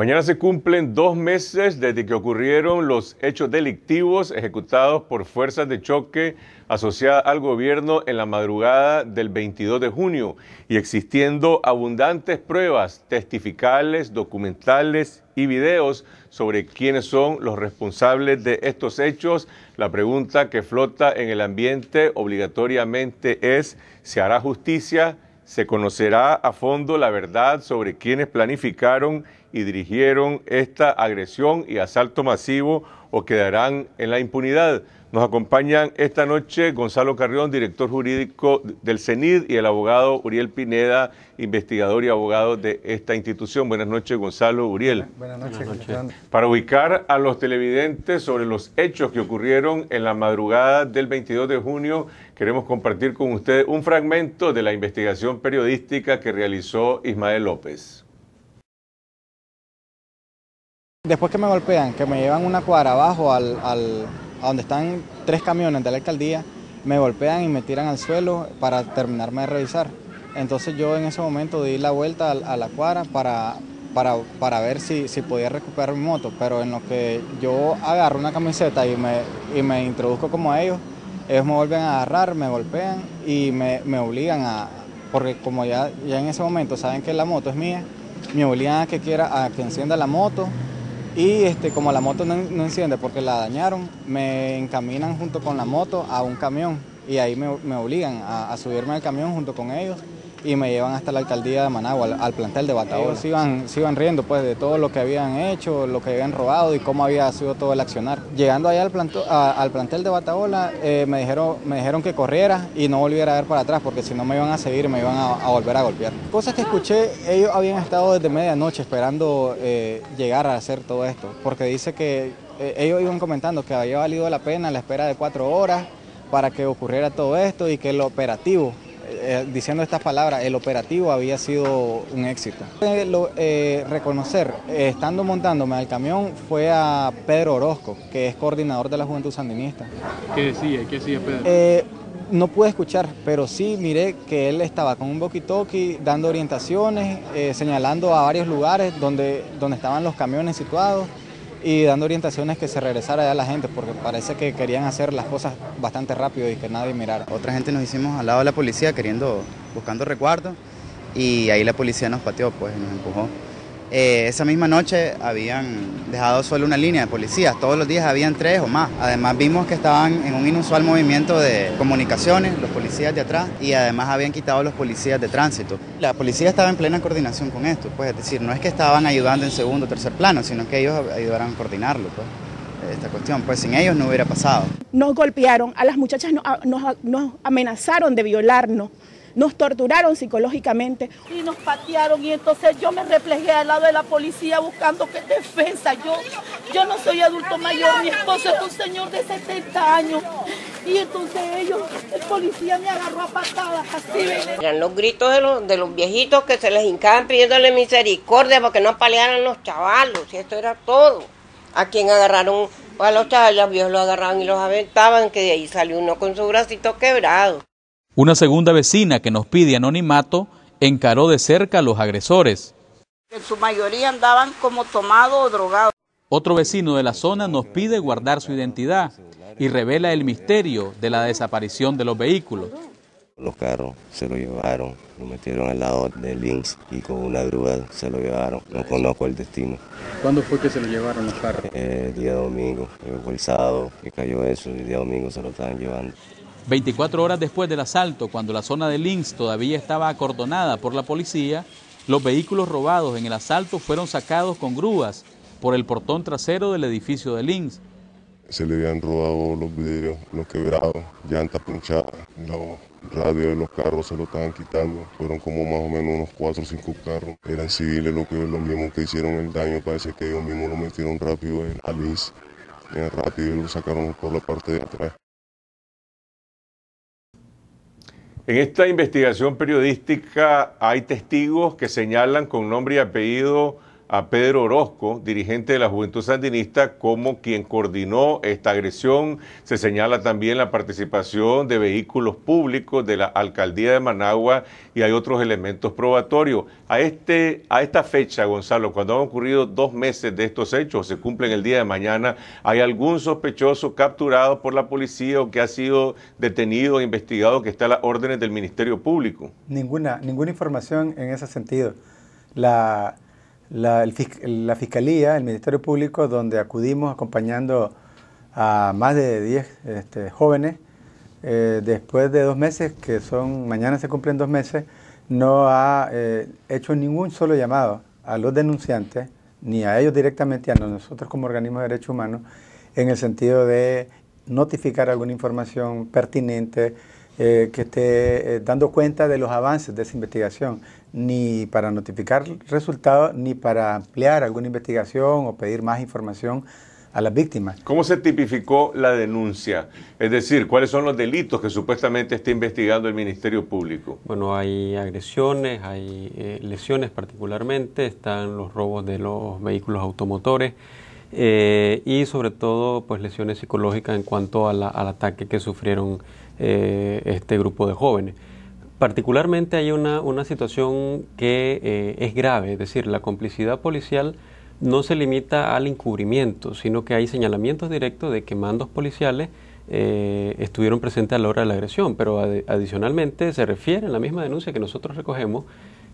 Mañana se cumplen dos meses desde que ocurrieron los hechos delictivos ejecutados por fuerzas de choque asociadas al gobierno en la madrugada del 22 de junio y existiendo abundantes pruebas testificales, documentales y videos sobre quiénes son los responsables de estos hechos, la pregunta que flota en el ambiente obligatoriamente es, ¿se hará justicia? se conocerá a fondo la verdad sobre quienes planificaron y dirigieron esta agresión y asalto masivo o quedarán en la impunidad. Nos acompañan esta noche Gonzalo Carrión, director jurídico del CENID, y el abogado Uriel Pineda, investigador y abogado de esta institución. Buenas noches, Gonzalo, Uriel. Buenas noches. Para ubicar a los televidentes sobre los hechos que ocurrieron en la madrugada del 22 de junio, queremos compartir con ustedes un fragmento de la investigación periodística que realizó Ismael López. Después que me golpean, que me llevan una cuadra abajo al, a donde están tres camiones de la alcaldía, me golpean y me tiran al suelo para terminarme de revisar. Entonces yo en ese momento di la vuelta a, la cuadra para, para, para ver si, podía recuperar mi moto, pero en lo que yo agarro una camiseta y me, me introduzco como a ellos, ellos me vuelven a agarrar, me golpean y me, obligan a, porque como ya, ya en ese momento saben que la moto es mía, me obligan a que quiera, a que encienda la moto y este, como la moto no, enciende porque la dañaron, me encaminan junto con la moto a un camión y ahí me, obligan a, subirme al camión junto con ellos y me llevan hasta la alcaldía de Managua, al, plantel de Bataola. se iban, riendo pues de todo lo que habían hecho, lo que habían robado y cómo había sido todo el accionar llegando allá al, plantel de Bataola, eh, me, dijeron, que corriera y no volviera a ver para atrás, porque si no me iban a seguir, me iban a, volver a golpear. Cosas que escuché, ellos habían estado desde medianoche esperando eh, llegar a hacer todo esto, porque dice que eh, ellos iban comentando que había valido la pena la espera de cuatro horas para que ocurriera todo esto y que el operativo eh, diciendo estas palabras, el operativo había sido un éxito. Eh, eh, reconocer, estando montándome al camión, fue a Pedro Orozco, que es coordinador de la Juventud Sandinista. ¿Qué decía? ¿Qué decía Pedro? no pude escuchar, pero sí miré que él estaba con un walkie dando orientaciones, señalando a varios lugares donde, donde estaban los camiones situados y dando orientaciones que se regresara ya la gente, porque parece que querían hacer las cosas bastante rápido y que nadie mirara. Otra gente nos hicimos al lado de la policía queriendo, buscando recuerdo y ahí la policía nos pateó, pues, nos empujó. Eh, esa misma noche habían dejado solo una línea de policías, todos los días habían tres o más. Además vimos que estaban en un inusual movimiento de comunicaciones, los policías de atrás, y además habían quitado a los policías de tránsito. La policía estaba en plena coordinación con esto, pues es decir, no es que estaban ayudando en segundo o tercer plano, sino que ellos ayudaron a coordinarlo. Pues esta cuestión, pues sin ellos no hubiera pasado. Nos golpearon, a las muchachas nos, amenazaron de violarnos, nos torturaron psicológicamente. Y nos patearon y entonces yo me reflejé al lado de la policía buscando que defensa. Yo, yo no soy adulto mayor, mi esposo es un señor de 70 años. Y entonces ellos, el policía me agarró a patadas así. Eran los gritos de los, de los viejitos que se les hincaban pidiéndole misericordia porque no apalearan los chavalos. Y esto era todo. A quien agarraron, a los chavalos, los viejos agarraban y los aventaban, que de ahí salió uno con su bracito quebrado. Una segunda vecina que nos pide anonimato encaró de cerca a los agresores. En su mayoría andaban como tomados o drogados. Otro vecino de la zona nos pide guardar su identidad y revela el misterio de la desaparición de los vehículos. Los carros se lo llevaron, lo metieron al lado de links y con una grúa se lo llevaron. No conozco el destino. ¿Cuándo fue que se lo llevaron los carros? Eh, el día domingo, fue el sábado que cayó eso, el día domingo se lo estaban llevando. 24 horas después del asalto, cuando la zona de Lynx todavía estaba acordonada por la policía, los vehículos robados en el asalto fueron sacados con grúas por el portón trasero del edificio de Lynx. Se le habían robado los vidrios, los quebrados, llantas pinchada. los radios de los carros se lo estaban quitando. Fueron como más o menos unos 4 o 5 carros. Eran civiles los, que, los mismos que hicieron el daño, parece que ellos mismos lo metieron rápido en Alice. Rápido y lo sacaron por la parte de atrás. En esta investigación periodística hay testigos que señalan con nombre y apellido a Pedro Orozco, dirigente de la Juventud Sandinista, como quien coordinó esta agresión. Se señala también la participación de vehículos públicos de la Alcaldía de Managua y hay otros elementos probatorios. A, este, a esta fecha, Gonzalo, cuando han ocurrido dos meses de estos hechos, se cumplen el día de mañana, ¿hay algún sospechoso capturado por la policía o que ha sido detenido e investigado que está a las órdenes del Ministerio Público? Ninguna, ninguna información en ese sentido. La, la, Fiscalía, el Ministerio Público, donde acudimos acompañando a más de 10 este, jóvenes, eh, después de dos meses, que son, mañana se cumplen dos meses, no ha eh, hecho ningún solo llamado a los denunciantes, ni a ellos directamente, a nosotros como organismo de derechos humanos, en el sentido de notificar alguna información pertinente, eh, que esté eh, dando cuenta de los avances de esa investigación, ni para notificar resultados, ni para ampliar alguna investigación o pedir más información a las víctimas. ¿Cómo se tipificó la denuncia? Es decir, ¿cuáles son los delitos que supuestamente está investigando el Ministerio Público? Bueno, hay agresiones, hay eh, lesiones particularmente, están los robos de los vehículos automotores y sobre todo pues lesiones psicológicas en cuanto al ataque que sufrieron eh, este grupo de jóvenes. Particularmente hay una, situación que eh, es grave, es decir, la complicidad policial no se limita al encubrimiento, sino que hay señalamientos directos de que mandos policiales eh, estuvieron presentes a la hora de la agresión, pero adicionalmente se refiere en la misma denuncia que nosotros recogemos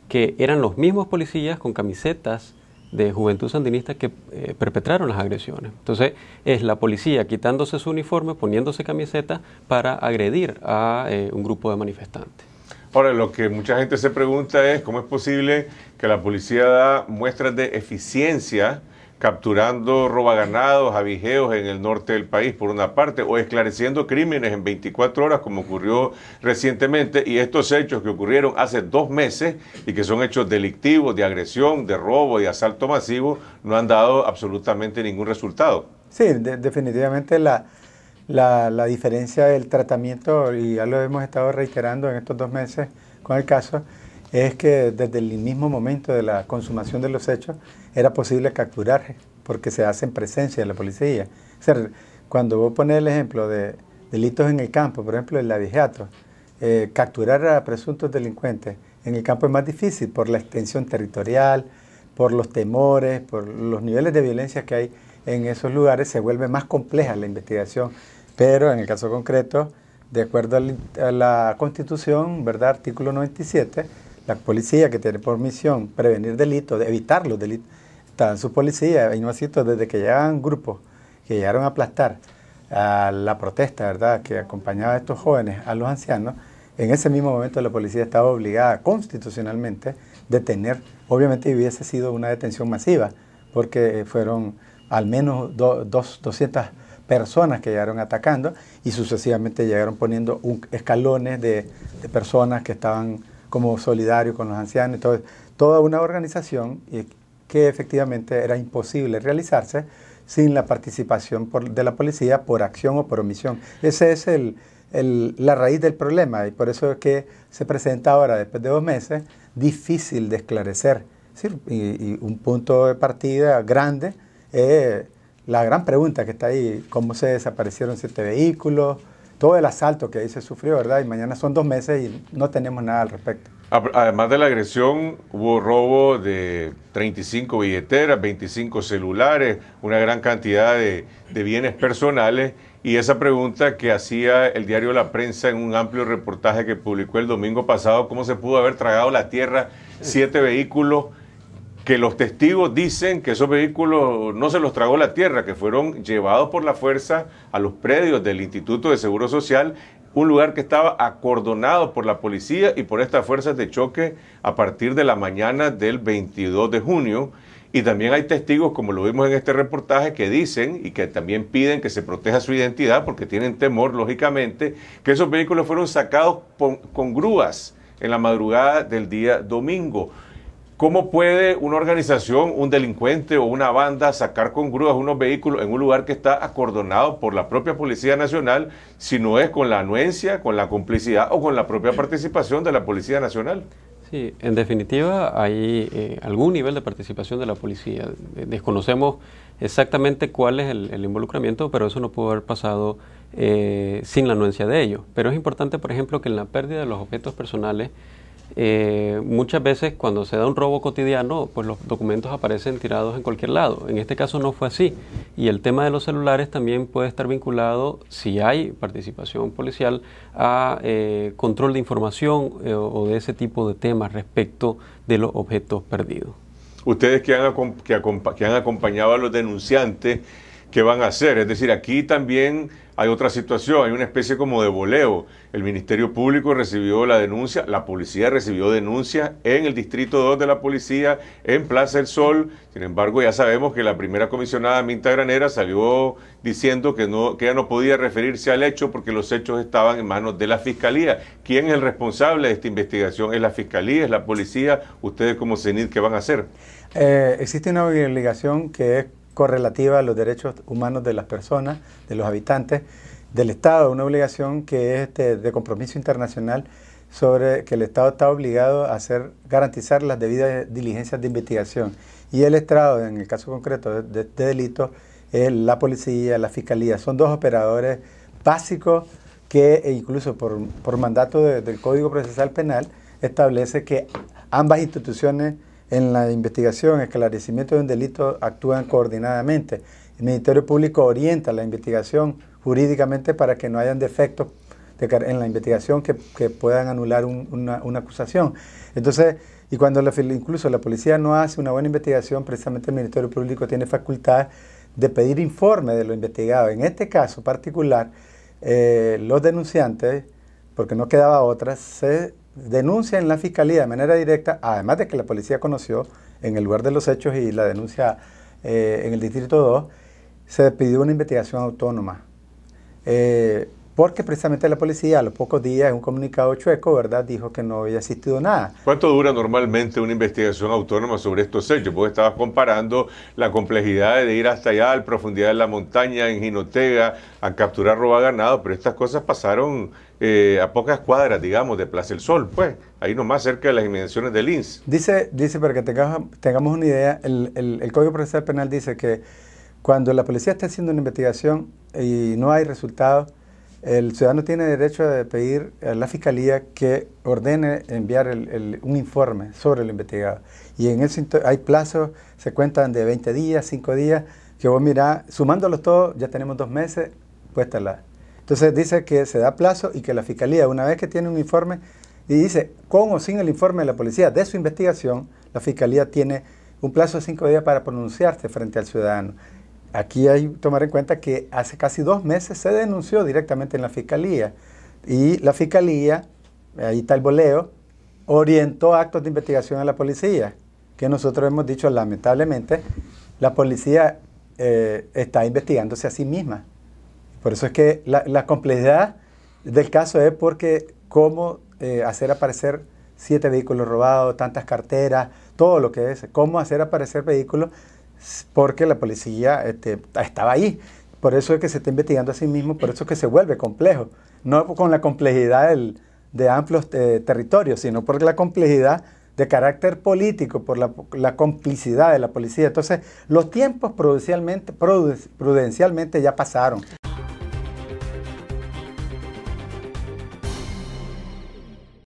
que eran los mismos policías con camisetas de Juventud Sandinista que eh, perpetraron las agresiones. Entonces, es la policía quitándose su uniforme, poniéndose camiseta para agredir a eh, un grupo de manifestantes. Ahora, lo que mucha gente se pregunta es cómo es posible que la policía da muestras de eficiencia capturando robaganados, avijeos en el norte del país, por una parte, o esclareciendo crímenes en 24 horas, como ocurrió recientemente, y estos hechos que ocurrieron hace dos meses y que son hechos delictivos, de agresión, de robo y asalto masivo, no han dado absolutamente ningún resultado. Sí, definitivamente la, la, la diferencia del tratamiento, y ya lo hemos estado reiterando en estos dos meses con el caso, es que desde el mismo momento de la consumación de los hechos era posible capturar porque se hace en presencia de la policía. O sea, cuando vos pones el ejemplo de delitos en el campo, por ejemplo el la eh, capturar a presuntos delincuentes en el campo es más difícil por la extensión territorial, por los temores, por los niveles de violencia que hay en esos lugares, se vuelve más compleja la investigación. Pero en el caso concreto, de acuerdo a la Constitución, ¿verdad? Artículo 97, la policía que tiene por misión prevenir delitos, de evitar los delitos, estaban sus policías, y no cierto, desde que llegaban grupos que llegaron a aplastar a la protesta, ¿verdad?, que acompañaba a estos jóvenes, a los ancianos, en ese mismo momento la policía estaba obligada constitucionalmente de detener, obviamente hubiese sido una detención masiva, porque fueron al menos dos, 200 personas que llegaron atacando y sucesivamente llegaron poniendo escalones de personas que estaban como solidario con los ancianos, toda una organización que efectivamente era imposible realizarse sin la participación de la policía por acción o por omisión. Esa es el, la raíz del problema y por eso es que se presenta ahora, después de dos meses, difícil de esclarecer. y, un punto de partida grande, es eh, la gran pregunta que está ahí, cómo se desaparecieron siete vehículos, todo el asalto que ahí se sufrió, ¿verdad? Y mañana son dos meses y no tenemos nada al respecto. Además de la agresión, hubo robo de 35 billeteras, 25 celulares, una gran cantidad de, bienes personales. Y esa pregunta que hacía el diario La Prensa en un amplio reportaje que publicó el domingo pasado, ¿cómo se pudo haber tragado la tierra siete vehículos? que los testigos dicen que esos vehículos no se los tragó la tierra, que fueron llevados por la fuerza a los predios del Instituto de Seguro Social, un lugar que estaba acordonado por la policía y por estas fuerzas de choque a partir de la mañana del 22 de junio. Y también hay testigos, como lo vimos en este reportaje, que dicen y que también piden que se proteja su identidad porque tienen temor, lógicamente, que esos vehículos fueron sacados con grúas en la madrugada del día domingo. ¿Cómo puede una organización, un delincuente o una banda sacar con grúas unos vehículos en un lugar que está acordonado por la propia Policía Nacional si no es con la anuencia, con la complicidad o con la propia participación de la Policía Nacional? Sí, en definitiva hay eh, algún nivel de participación de la policía. Desconocemos exactamente cuál es el, involucramiento, pero eso no pudo haber pasado eh, sin la anuencia de ellos. Pero es importante, por ejemplo, que en la pérdida de los objetos personales eh, muchas veces cuando se da un robo cotidiano, pues los documentos aparecen tirados en cualquier lado. En este caso no fue así. Y el tema de los celulares también puede estar vinculado, si hay participación policial, a eh, control de información eh, o de ese tipo de temas respecto de los objetos perdidos. Ustedes que que han acompañado a los denunciantes, Qué van a hacer. Es decir, aquí también hay otra situación, hay una especie como de voleo. El Ministerio Público recibió la denuncia, la policía recibió denuncia en el Distrito 2 de la policía, en Plaza del Sol. Sin embargo, ya sabemos que la primera comisionada Minta Granera salió diciendo que, no, que ella no podía referirse al hecho porque los hechos estaban en manos de la Fiscalía. ¿Quién es el responsable de esta investigación? ¿Es la Fiscalía? ¿Es la policía? ¿Ustedes como CENID qué van a hacer? Eh, existe una obligación que es correlativa a los derechos humanos de las personas, de los habitantes, del Estado, una obligación que es este, de, compromiso internacional sobre que el Estado está obligado a hacer, garantizar las debidas diligencias de investigación. Y el Estado, en el caso concreto de, este delito es la policía, la fiscalía, son dos operadores básicos que e incluso por, mandato del Código Procesal Penal establece que ambas instituciones en la investigación, esclarecimiento de un delito actúan coordinadamente. El Ministerio Público orienta la investigación jurídicamente para que no hayan defectos en la investigación que, puedan anular una, acusación. Entonces, y cuando incluso la policía no hace una buena investigación, precisamente el Ministerio Público tiene facultad de pedir informe de lo investigado. En este caso particular, eh, los denunciantes, porque no quedaba otra, se denuncia en la fiscalía de manera directa, además de que la policía conoció en el lugar de los hechos y la denuncia eh, en el distrito 2, se pidió una investigación autónoma. Eh, porque precisamente la policía a los pocos días, en un comunicado chueco, ¿verdad?, dijo que no había asistido nada. ¿Cuánto dura normalmente una investigación autónoma sobre estos hechos? Vos estabas comparando la complejidad de ir hasta allá, a la profundidad de la montaña, en Jinotega, a capturar roba ganado, pero estas cosas pasaron eh, a pocas cuadras, digamos, de Plaza del Sol, pues, ahí nomás cerca de las inmediaciones del INS. Dice, dice para que tengamos, una idea, el, Código Procesal Penal dice que cuando la policía está haciendo una investigación y no hay resultado, el ciudadano tiene derecho a pedir a la fiscalía que ordene enviar un informe sobre lo investigado. Y en eso hay plazos, se cuentan de 20 días, 5 días, que vos mirás, sumándolos todos, ya tenemos dos meses, puesta la, entonces dice que se da plazo y que la Fiscalía, una vez que tiene un informe, y dice, con o sin el informe de la policía de su investigación, la Fiscalía tiene un plazo de cinco días para pronunciarse frente al ciudadano. Aquí hay que tomar en cuenta que hace casi dos meses se denunció directamente en la Fiscalía y la Fiscalía, ahí está el boleo, orientó actos de investigación a la policía, que nosotros hemos dicho lamentablemente, la policía eh, está investigándose a sí misma. Por eso es que la, complejidad del caso es porque cómo eh, hacer aparecer siete vehículos robados, tantas carteras, todo lo que es, cómo hacer aparecer vehículos, porque la policía este, estaba ahí. Por eso es que se está investigando a sí mismo, por eso es que se vuelve complejo. No con la complejidad de amplios eh, territorios, sino por la complejidad de carácter político, por la, complicidad de la policía. Entonces, los tiempos prudencialmente ya pasaron.